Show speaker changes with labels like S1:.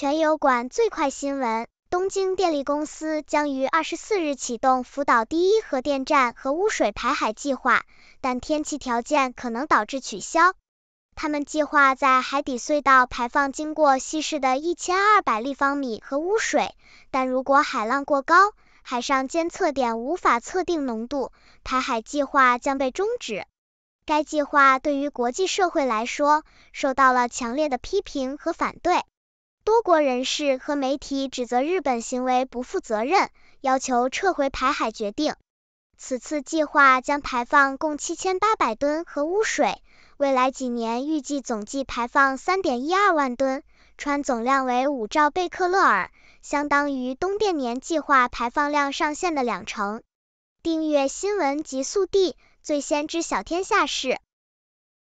S1: 全油管最快新闻：东京电力公司将于二十四日启动福岛第一核电站和污水排海计划，但天气条件可能导致取消。他们计划在海底隧道排放经过稀释的1200立方米核污水，但如果海浪过高，海上监测点无法测定浓度，排海计划将被终止。该计划对于国际社会来说，受到了强烈的批评和反对。多国人士和媒体指责日本行为不负责任，要求撤回排海决定。此次计划将排放共七千八百吨核污水，未来几年预计总计排放三点一二万吨，川总量为五兆贝克勒尔，相当于东电年计划排放量上限的两成。订阅新闻极速递，最先知晓天下事。